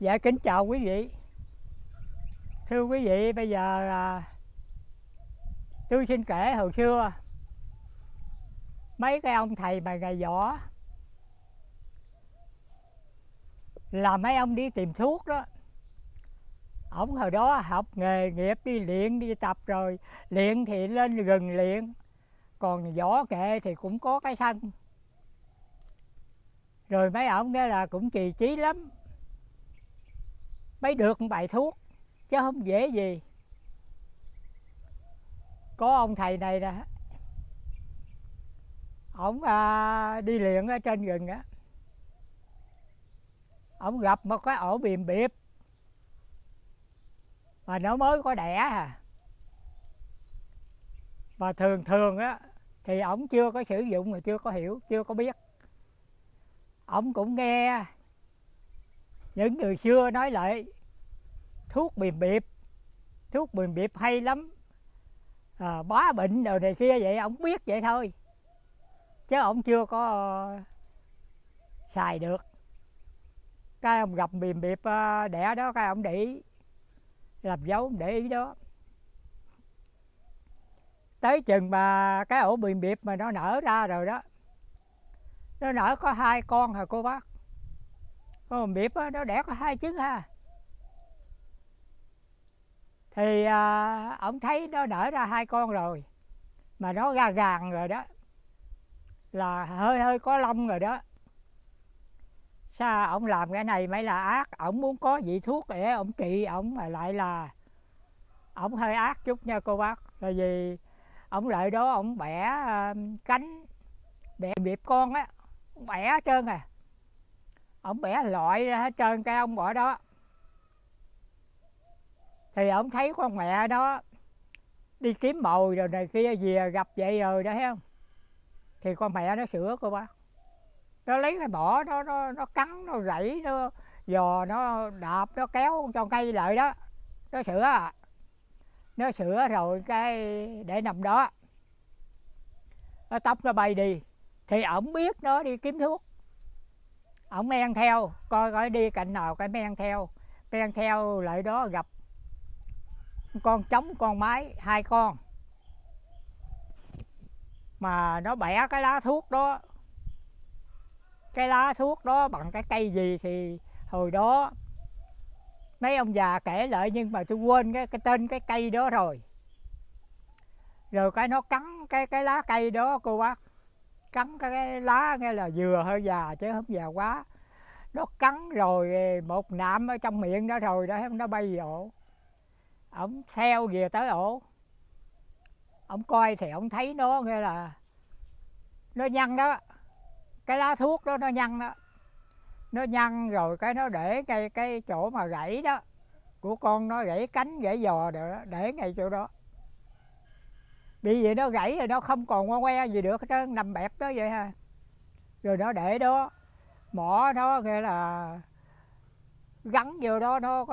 Dạ kính chào quý vị. Thưa quý vị, bây giờ là tôi xin kể hồi xưa mấy cái ông thầy mà ngày võ là mấy ông đi tìm thuốc đó. ổng hồi đó học nghề nghiệp đi luyện đi tập rồi luyện thì lên gần luyện còn võ kệ thì cũng có cái thân rồi mấy ổng cái là cũng kỳ trí lắm mới được bài thuốc chứ không dễ gì có ông thầy này nè ổng à, đi liền ở trên rừng á ổng gặp một cái ổ bìm biệp mà nó mới có đẻ à mà thường thường á thì ổng chưa có sử dụng mà chưa có hiểu chưa có biết ổng cũng nghe những người xưa nói lại thuốc bìm biệp thuốc bìm biệp hay lắm à, bá bệnh đồ này kia vậy ông biết vậy thôi chứ ông chưa có ờ, xài được cái ông gặp bìm biệp ờ, đẻ đó cái ông để ý làm dấu để ý đó tới chừng mà cái ổ bìm biệp mà nó nở ra rồi đó nó nở có hai con hả cô bác con bìm biệp đó, nó đẻ có hai trứng ha thì à, ông thấy nó đỡ ra hai con rồi mà nó gà gàn rồi đó là hơi hơi có lông rồi đó sao ông làm cái này mới là ác ông muốn có vị thuốc để ông trị ông mà lại là ông hơi ác chút nha cô bác là vì ông lợi đó ông bẻ à, cánh bẻ điệp con á bẻ hết trơn à ông bẻ loại ra hết trơn cái ông bỏ đó thì ông thấy con mẹ đó đi kiếm mồi rồi này kia về gặp vậy rồi đó thấy không thì con mẹ nó sửa cô bác nó lấy cái bỏ nó nó nó cắn nó rẫy nó giò nó đạp nó kéo cho cây lại đó nó sửa nó sửa rồi cái để nằm đó nó tóc nó bay đi thì ổng biết nó đi kiếm thuốc ổng men theo coi coi đi cạnh nào cái men theo men theo lại đó gặp con trống con mái hai con mà nó bẻ cái lá thuốc đó cái lá thuốc đó bằng cái cây gì thì hồi đó mấy ông già kể lại nhưng mà tôi quên cái, cái tên cái cây đó rồi rồi cái nó cắn cái cái lá cây đó cô bác cắn cái, lá nghe là vừa hơi già chứ không già quá nó cắn rồi một nạm ở trong miệng đó rồi đó nó bay vỗ ông theo về tới ổ ông coi thì ông thấy nó nghe là nó nhăn đó cái lá thuốc đó nó nhăn đó nó nhăn rồi cái nó để ngay cái chỗ mà gãy đó của con nó gãy cánh gãy giò đó để ngay chỗ đó bị vậy nó gãy rồi nó không còn ngoe ngoe gì được nó nằm bẹp đó vậy ha rồi nó để đó mỏ nó nghe là gắn vô đó nó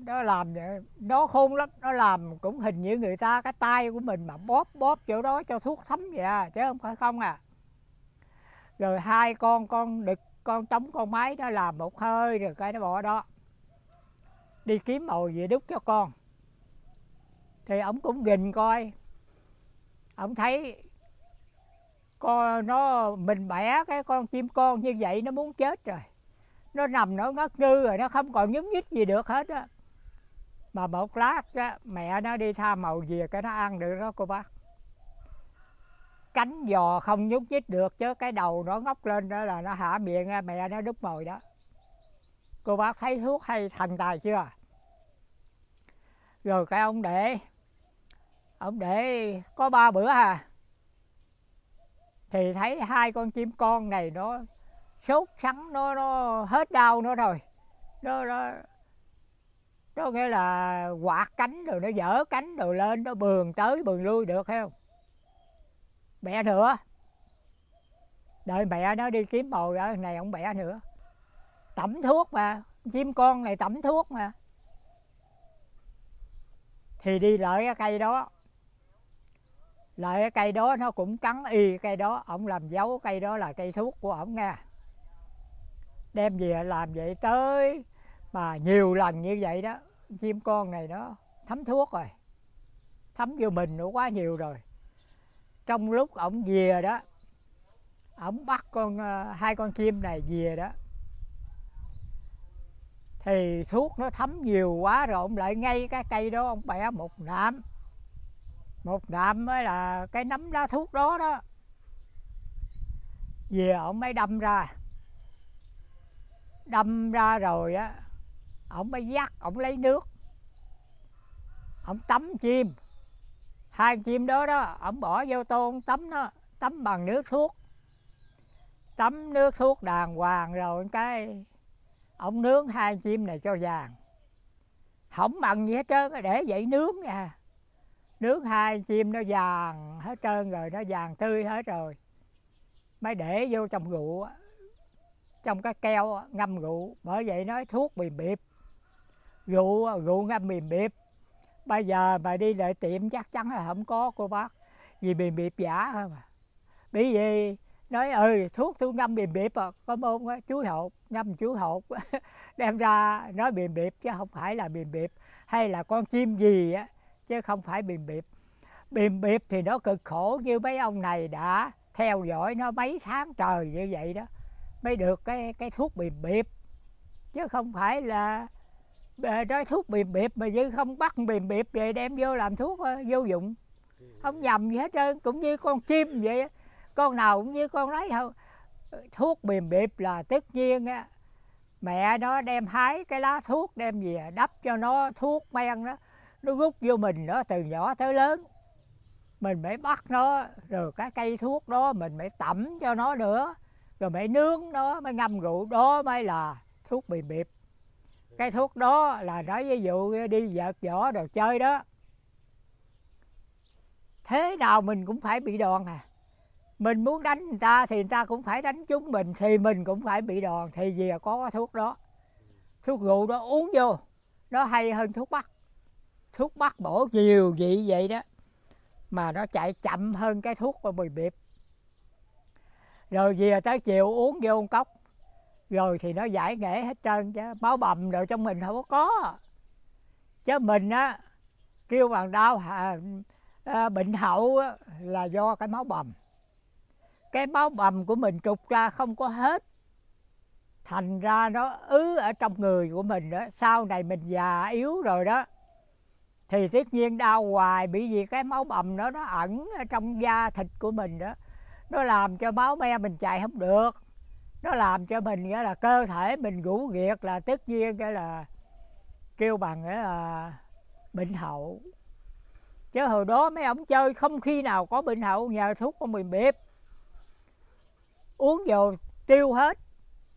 nó làm vậy nó khôn lắm nó làm cũng hình như người ta cái tay của mình mà bóp bóp chỗ đó cho thuốc thấm vậy à chứ không phải không à rồi hai con con đực con trống con máy nó làm một hơi rồi cái nó bỏ đó đi kiếm mồi về đúc cho con thì ổng cũng gìn coi ổng thấy con nó mình bẻ cái con chim con như vậy nó muốn chết rồi nó nằm nó ngất ngư rồi nó không còn nhúm nhích gì được hết á mà một lát á, mẹ nó đi tha màu gì cái nó ăn được đó cô bác cánh giò không nhúc nhích được chứ cái đầu nó ngóc lên đó là nó hạ miệng mẹ nó đúc mồi đó cô bác thấy thuốc hay thành tài chưa rồi cái ông để ông để có ba bữa à thì thấy hai con chim con này nó sốt sắn nó nó hết đau nữa rồi nó nó nó nghĩa là quạt cánh rồi nó dở cánh rồi lên nó bường tới bường lui được không bẻ nữa đợi mẹ nó đi kiếm bồi ở này ông bẻ nữa tẩm thuốc mà chim con này tẩm thuốc mà thì đi lợi cái cây đó lợi cái cây đó nó cũng cắn y cây đó ông làm dấu cây đó là cây thuốc của ổng nghe đem về làm vậy tới mà nhiều lần như vậy đó chim con này nó thấm thuốc rồi thấm vô mình nó quá nhiều rồi trong lúc ổng về đó ổng bắt con ờ, hai con chim này về đó thì thuốc nó thấm nhiều quá rồi ổng lại ngay cái cây đó ổng bẻ một nạm một nạm mới là cái nấm lá thuốc đó đó về ổng mới đâm ra đâm ra rồi á ông mới dắt ông lấy nước ông tắm chim hai chim đó đó ông bỏ vô tô ông tắm nó tắm bằng nước thuốc tắm nước thuốc đàng hoàng rồi cái ông nướng hai chim này cho vàng không bằng gì hết trơn để vậy nướng nha nướng hai chim nó vàng hết trơn rồi nó vàng tươi hết rồi mới để vô trong rượu trong cái keo ngâm rượu bởi vậy nói thuốc bị biệp rượu rượu ngâm bị biệp bây giờ mà đi lại tiệm chắc chắn là không có cô bác vì bị biệp giả không à bởi vì nói ơi ừ, thuốc tôi ngâm bị biệp à có môn á chuối hột ngâm chuối hộp đem ra nói bị biệp chứ không phải là bị biệp hay là con chim gì á chứ không phải bị biệp bìm biệp thì nó cực khổ như mấy ông này đã theo dõi nó mấy tháng trời như vậy đó mới được cái cái thuốc bìm biệp chứ không phải là ờ, nói thuốc bìm biệp mà chứ không bắt bìm biệp về đem vô làm thuốc ờ, vô dụng không nhầm gì hết trơn cũng như con chim vậy con nào cũng như con đấy thôi thuốc bìm biệp là tất nhiên á mẹ nó đem hái cái lá thuốc đem về đắp cho nó thuốc men đó nó rút vô mình đó từ nhỏ tới lớn mình phải bắt nó rồi cái cây thuốc đó mình phải tẩm cho nó nữa rồi mày nướng nó mới ngâm rượu đó mới là thuốc bị biệp cái thuốc đó là nói ví dụ đi vợt võ đồ chơi đó thế nào mình cũng phải bị đòn à mình muốn đánh người ta thì người ta cũng phải đánh chúng mình thì mình cũng phải bị đòn thì gì có cái thuốc đó thuốc rượu đó uống vô nó hay hơn thuốc bắc thuốc bắc bổ nhiều vị vậy đó mà nó chạy chậm hơn cái thuốc của mùi biệp rồi về tới chiều uống vô con cốc rồi thì nó giải nghệ hết trơn chứ máu bầm rồi trong mình không có chứ mình á kêu bằng đau à, à, bệnh hậu á, là do cái máu bầm cái máu bầm của mình trục ra không có hết thành ra nó ứ ở trong người của mình đó sau này mình già yếu rồi đó thì tất nhiên đau hoài bị vì cái máu bầm đó nó ẩn ở trong da thịt của mình đó nó làm cho máu me mình chạy không được nó làm cho mình nghĩa là cơ thể mình ngủ nghiệt là tất nhiên cái là kêu bằng nghĩa là bệnh hậu chứ hồi đó mấy ông chơi không khi nào có bệnh hậu nhờ thuốc của mình biết uống vô tiêu hết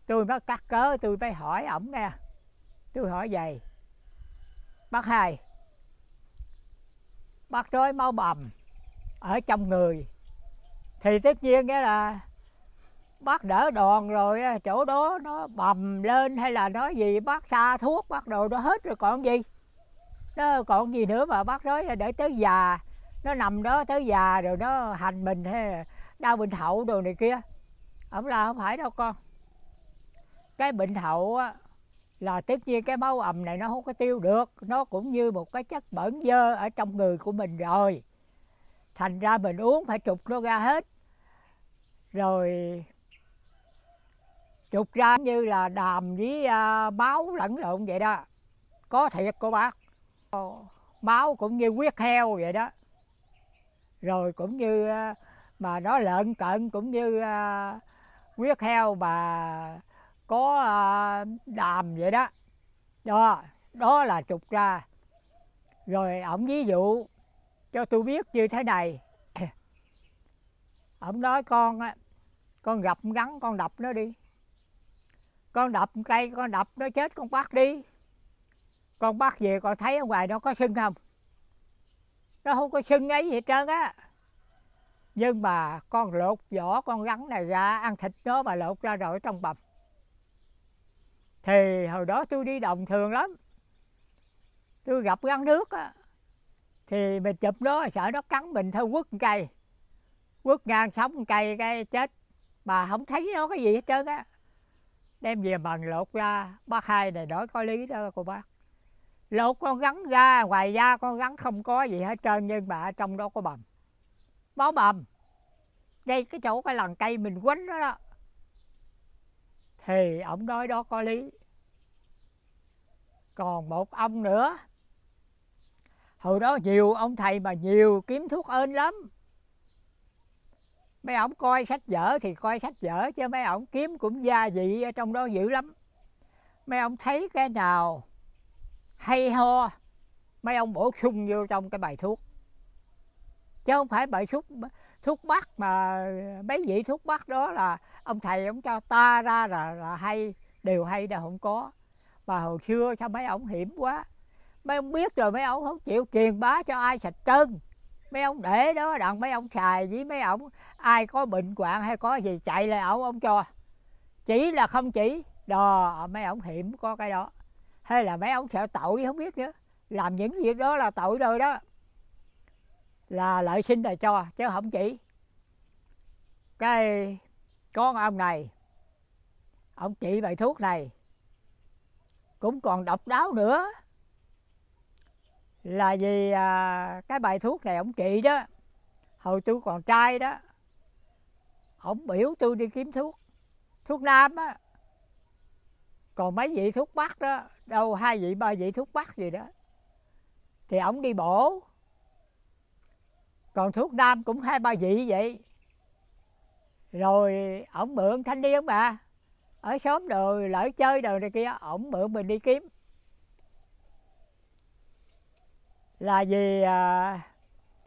tôi mới cắt cớ tôi mới hỏi ổng nghe tôi hỏi vậy bác hai bác nói máu bầm ở trong người thì tất nhiên nghĩa là bác đỡ đòn rồi chỗ đó nó bầm lên hay là nói gì bác xa thuốc bắt đồ nó hết rồi còn gì nó còn gì nữa mà bác nói để tới già nó nằm đó tới già rồi nó hành mình hay đau bệnh hậu đồ này kia ổng là không phải đâu con cái bệnh hậu á là tất nhiên cái máu ầm này nó không có tiêu được nó cũng như một cái chất bẩn dơ ở trong người của mình rồi thành ra mình uống phải trục nó ra hết rồi trục ra như là đàm với à, máu lẫn lộn vậy đó có thiệt cô bác máu cũng như huyết heo vậy đó rồi cũng như à, mà nó lợn cận cũng như à, huyết heo mà có đàm vậy đó đó đó là trục ra rồi ổng ví dụ cho tôi biết như thế này ông nói con á con gặp gắn con đập nó đi con đập cây con đập nó chết con bắt đi con bắt về con thấy ở ngoài nó có sưng không nó không có sưng ấy gì hết trơn á nhưng mà con lột vỏ con gắn này ra ăn thịt nó mà lột ra rồi trong bầm thì hồi đó tôi đi đồng thường lắm tôi gặp gắn nước á thì mình chụp nó sợ nó cắn mình thôi quất cây quất ngang sống cây cái chết mà không thấy nó cái gì hết trơn á đem về bằng lột ra bác hai này đổi có lý đó cô bác lột con gắn ra ngoài da con gắn không có gì hết trơn nhưng mà ở trong đó có bầm máu bầm đây cái chỗ cái lần cây mình quấn đó, đó thì ổng nói đó có lý còn một ông nữa hồi đó nhiều ông thầy mà nhiều kiếm thuốc ơn lắm mấy ông coi sách vở thì coi sách vở chứ mấy ông kiếm cũng gia vị ở trong đó dữ lắm mấy ông thấy cái nào hay ho mấy ông bổ sung vô trong cái bài thuốc chứ không phải bài thuốc thuốc bắc mà mấy vị thuốc bắc đó là ông thầy ông cho ta ra là, là hay đều hay đâu không có mà hồi xưa sao mấy ông hiểm quá mấy ông biết rồi mấy ông không chịu truyền bá cho ai sạch trơn mấy ông để đó đặng mấy ông xài với mấy ông ai có bệnh hoạn hay có gì chạy lại ổng ông cho chỉ là không chỉ đò mấy ông hiểm có cái đó hay là mấy ông sợ tội không biết nữa làm những việc đó là tội rồi đó là lợi sinh là cho chứ không chỉ cái con ông này ông chỉ bài thuốc này cũng còn độc đáo nữa là vì à, cái bài thuốc này ông trị đó hồi tôi còn trai đó ông biểu tôi đi kiếm thuốc thuốc nam á còn mấy vị thuốc bắc đó đâu hai vị ba vị thuốc bắc gì đó thì ông đi bổ còn thuốc nam cũng hai ba vị vậy rồi ổng mượn thanh niên mà ở xóm rồi lỡ chơi rồi này kia ổng mượn mình đi kiếm là vì à,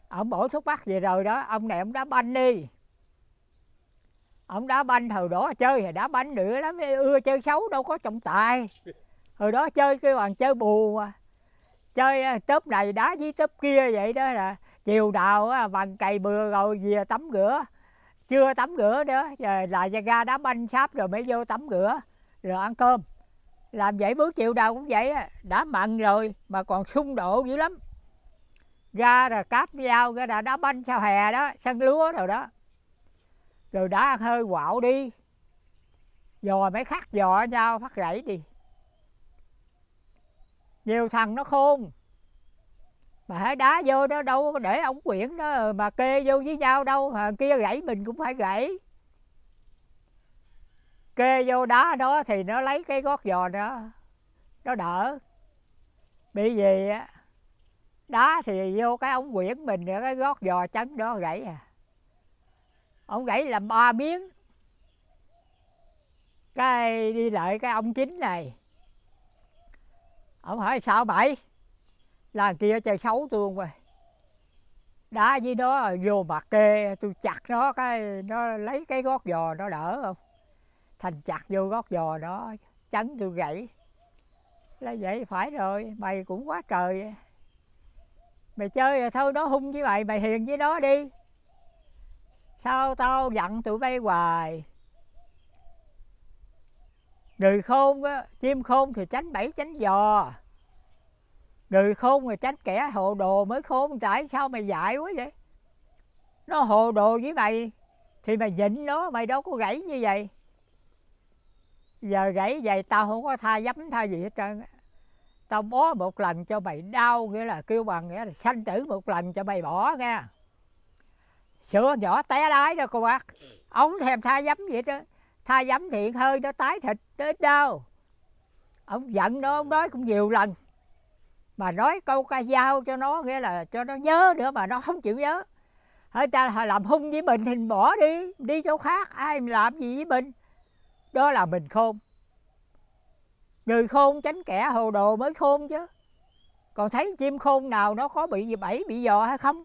ông bổ thuốc bắc về rồi đó ông này ông đá banh đi ông đá banh hồi đó chơi thì đá banh nữa lắm ưa chơi xấu đâu có trọng tài hồi đó chơi cái bàn chơi bù chơi à, tớp này đá với tớp kia vậy đó là chiều nào à, bằng cày bừa rồi về tắm rửa chưa tắm rửa nữa rồi là ra đá banh sáp rồi mới vô tắm rửa rồi ăn cơm làm vậy bước chiều đào cũng vậy đã mặn rồi mà còn xung độ dữ lắm ra rồi cáp dao cái đã đá banh sao hè đó sân lúa rồi đó rồi đá hơi quạo đi dò mấy khắc dò nhau phát gãy đi nhiều thằng nó khôn mà hãy đá vô đó đâu để ống quyển đó mà kê vô với nhau đâu mà kia gãy mình cũng phải gãy kê vô đá đó thì nó lấy cái gót giò đó nó đỡ bị gì á đó thì vô cái ống quyển mình cái gót giò chấn đó gãy à ông gãy làm ba miếng cái đi lại cái ông chính này ông hỏi sao bảy là kia chơi xấu tôi rồi đá với nó vô mặt kê tôi chặt nó cái nó lấy cái gót giò nó đỡ không thành chặt vô gót giò nó chắn tôi gãy là vậy phải rồi mày cũng quá trời mày chơi rồi thôi nó hung với mày mày hiền với nó đi sao tao giận tụi bay hoài người khôn á chim khôn thì tránh bẫy tránh giò người khôn thì tránh kẻ hồ đồ mới khôn tại sao mày dại quá vậy nó hồ đồ với mày thì mày nhịn nó mày đâu có gãy như vậy giờ gãy vậy tao không có tha dấm tha gì hết trơn á tao bó một lần cho mày đau nghĩa là kêu bằng nghĩa là sanh tử một lần cho mày bỏ nghe sữa nhỏ té đái đó cô bác ông thèm tha giấm vậy đó tha giấm thiện hơi nó tái thịt đến đâu ông giận nó ông nói cũng nhiều lần mà nói câu ca dao cho nó nghĩa là cho nó nhớ nữa mà nó không chịu nhớ hỡi ta làm hung với mình thì bỏ đi đi chỗ khác ai làm gì với mình đó là mình không. Người khôn tránh kẻ hồ đồ mới khôn chứ Còn thấy chim khôn nào nó có bị gì bẫy bị dò hay không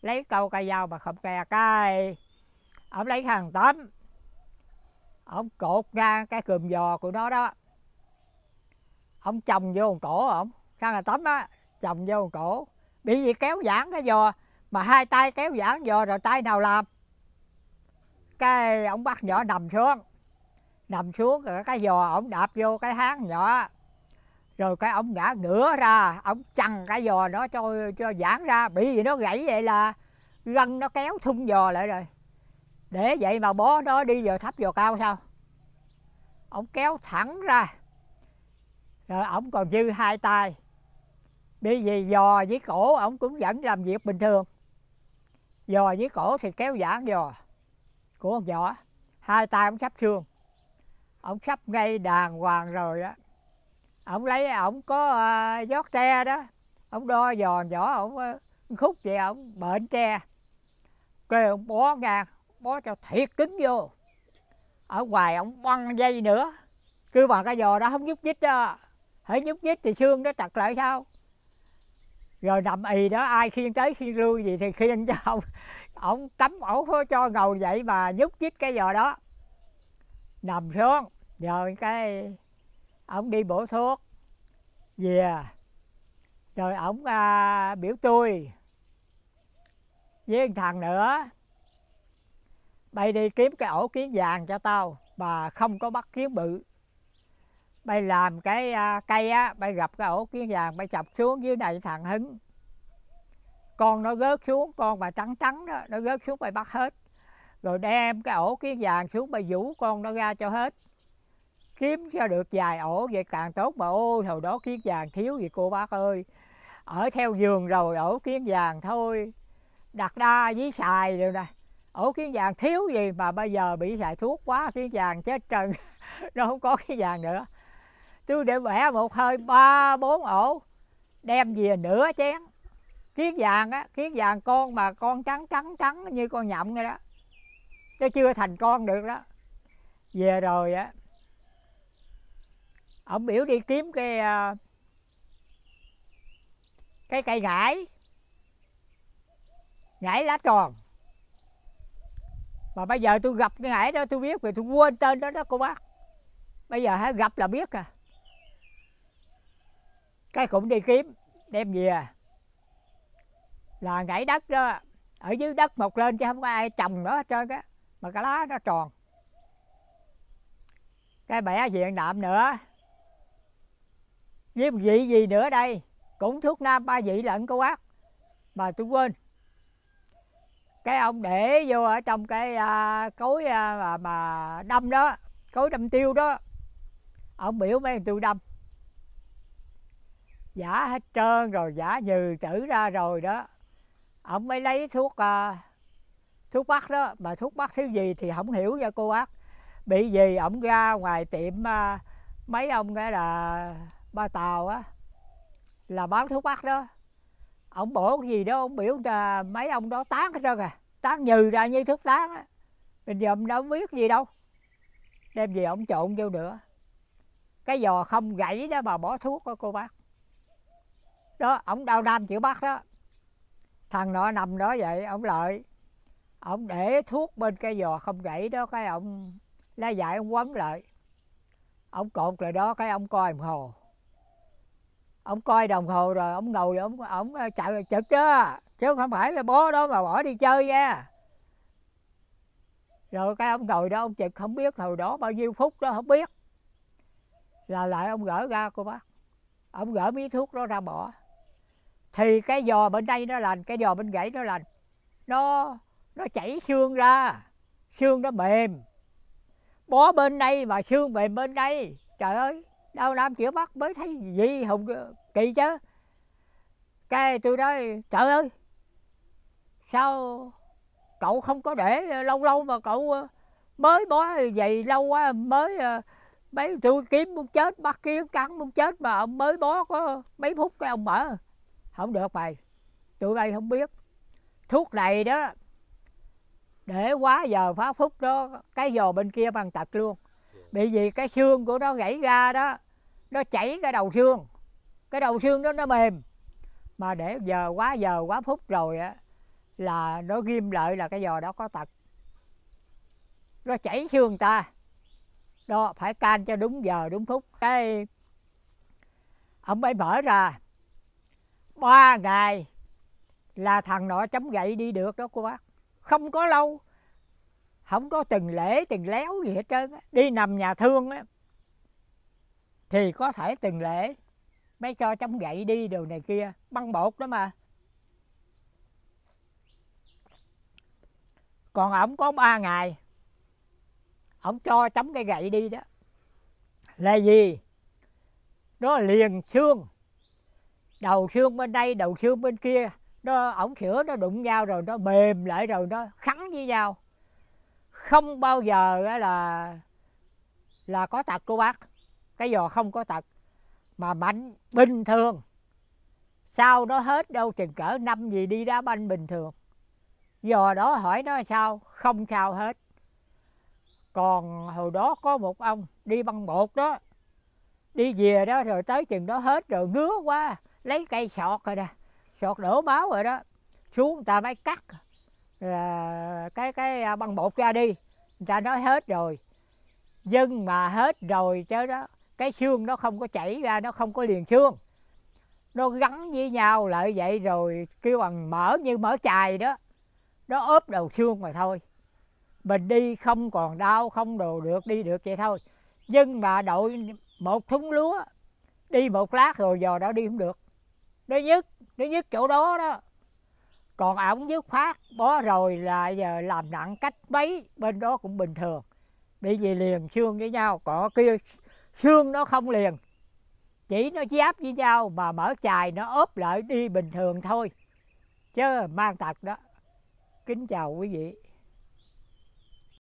Lấy câu cây dao mà không kè cái Ông lấy hàng tấm, Ông cột ra cái cườm giò của nó đó Ông chồng vô cổ ông Khăn là tấm á Chồng vô cổ Bị gì kéo giãn cái giò Mà hai tay kéo giãn giò rồi tay nào làm Cái ông bắt nhỏ nằm xuống nằm xuống rồi cái giò ổng đạp vô cái háng nhỏ rồi cái ổng ngã ngửa ra ổng chằn cái giò nó cho cho giãn ra bị gì nó gãy vậy là gân nó kéo thung giò lại rồi để vậy mà bó nó đi giờ thấp giò cao sao ổng kéo thẳng ra rồi ổng còn dư hai tay bởi vì giò với cổ ổng cũng vẫn làm việc bình thường giò với cổ thì kéo giãn giò của con giỏ hai tay ổng sắp xương ông sắp ngay đàng hoàng rồi á ông lấy ông có uh, giót tre đó ông đo giòn giỏ, ông ờ, khúc vậy ông bệnh tre rồi ông bó ngang bó cho thiệt cứng vô ở ngoài ông băng dây nữa cứ bằng cái giò đó không nhúc nhích đó hãy nhúc nhích thì xương nó chặt lại sao rồi nằm ì đó ai khiên tới khiên lui gì thì khiên cho ông ông cấm ổ cho ngầu vậy mà nhúc nhích cái giò đó nằm xuống rồi cái ông đi bổ thuốc về rồi ổng à, biểu tôi với thằng nữa bay đi kiếm cái ổ kiến vàng cho tao mà không có bắt kiến bự bay làm cái à, cây á bay gặp cái ổ kiến vàng bay chọc xuống dưới này thằng hứng con nó gớt xuống con mà trắng trắng đó nó gớt xuống bay bắt hết rồi đem cái ổ kiến vàng xuống bà vũ con nó ra cho hết kiếm cho được vài ổ vậy càng tốt mà ôi hồi đó kiến vàng thiếu gì cô bác ơi ở theo giường rồi ổ kiến vàng thôi đặt đa với xài rồi nè ổ kiến vàng thiếu gì mà bây giờ bị xài thuốc quá kiến vàng chết trần nó không có kiến vàng nữa tôi để vẽ một hơi ba bốn ổ đem về nửa chén kiến vàng á kiến vàng con mà con trắng trắng trắng như con nhậm vậy đó chứ chưa thành con được đó về rồi á ông biểu đi kiếm cái à, cái cây ngải ngải lá tròn mà bây giờ tôi gặp cái ngải đó tôi biết rồi tôi quên tên đó đó cô bác bây giờ hãy gặp là biết à cái cũng đi kiếm đem về là ngải đất đó ở dưới đất một lên chứ không có ai trồng nó hết trơn á mà cái lá nó tròn cái bẻ diện đạm nữa với một vị gì nữa đây cũng thuốc nam ba vị lẫn cô bác mà tôi quên cái ông để vô ở trong cái à, cối à, mà, mà đâm đó cối đâm tiêu đó ông biểu mấy tôi đâm giả hết trơn rồi giả nhừ tử ra rồi đó ông mới lấy thuốc à, thuốc bắc đó mà thuốc bắc thiếu gì thì không hiểu nha cô bác bị gì ổng ra ngoài tiệm à, mấy ông cái là ba tàu á là bán thuốc bắc đó ổng bổ gì đó ông biểu cho mấy ông đó tán hết trơn à tán nhừ ra như thuốc tán á mình giờ ông đâu biết gì đâu đem về ông trộn vô nữa cái giò không gãy đó mà bỏ thuốc đó cô bác đó ổng đau đam chữa bắc đó thằng nọ nằm đó vậy ổng lợi ông để thuốc bên cái giò không gãy đó cái ông la dại ông quấn lại ông cột rồi đó cái ông coi đồng hồ ông coi đồng hồ rồi ông ngồi ông ông ờ, chạy chực đó chứ không phải là bó đó mà bỏ đi chơi nha rồi cái ông ngồi đó ông chực không biết hồi đó bao nhiêu phút đó không biết là lại ông gỡ ra cô bác ông gỡ miếng thuốc đó ra bỏ thì cái giò bên đây nó lành cái giò bên gãy nó lành nó nó chảy xương ra xương nó mềm bó bên đây mà xương mềm bên đây trời ơi đau nam chữa bắt mới thấy gì hùng kỳ chứ cái tôi nói trời ơi sao cậu không có để lâu lâu mà cậu ờ, mới bó vậy lâu quá mới ờ, mấy tôi kiếm muốn chết bắt kiến cắn muốn chết mà ông mới bó có mấy phút cái ông mở không được mày tụi bay không biết thuốc này đó để quá giờ phá phúc đó cái giò bên kia bằng tật luôn dạ. bị vì cái xương của nó gãy ra đó nó chảy cái đầu xương cái đầu xương đó nó mềm mà để giờ quá giờ quá phút rồi á là nó ghim lại là cái giò đó có tật nó chảy xương ta đó phải can cho đúng giờ đúng phút cái ông ấy mở ra ba ngày là thằng nọ chấm gậy đi được đó cô bác không có lâu không có từng lễ từng léo gì hết trơn đi nằm nhà thương á thì có thể từng lễ mới cho chống gậy đi đồ này kia băng bột đó mà còn ổng có ba ngày ổng cho chống cái gậy đi đó là gì đó là liền xương đầu xương bên đây đầu xương bên kia nó ổng khỉu nó đụng nhau rồi nó mềm lại rồi nó khắn với nhau không bao giờ là là có tật cô bác cái giò không có tật mà mạnh bình thường sau nó hết đâu chừng cỡ năm gì đi đá banh bình thường giò đó hỏi nó sao không sao hết còn hồi đó có một ông đi băng bột đó đi về đó rồi tới chừng đó hết rồi ngứa quá lấy cây sọt rồi nè sọt đổ máu rồi đó xuống người ta mới cắt à, cái cái à, băng bột ra đi người ta nói hết rồi dân mà hết rồi chứ đó cái xương nó không có chảy ra nó không có liền xương nó gắn với nhau lại vậy rồi kêu bằng mở như mở chài đó nó ốp đầu xương mà thôi mình đi không còn đau không đồ được đi được vậy thôi nhưng mà đội một thúng lúa đi một lát rồi giờ đó đi không được nó dứt nó dứt chỗ đó đó còn ổng dứt khoát bó rồi là giờ làm nặng cách mấy bên đó cũng bình thường bị gì liền xương với nhau còn kia xương nó không liền chỉ nó giáp với nhau mà mở chài nó ốp lại đi bình thường thôi chứ mang tật đó kính chào quý vị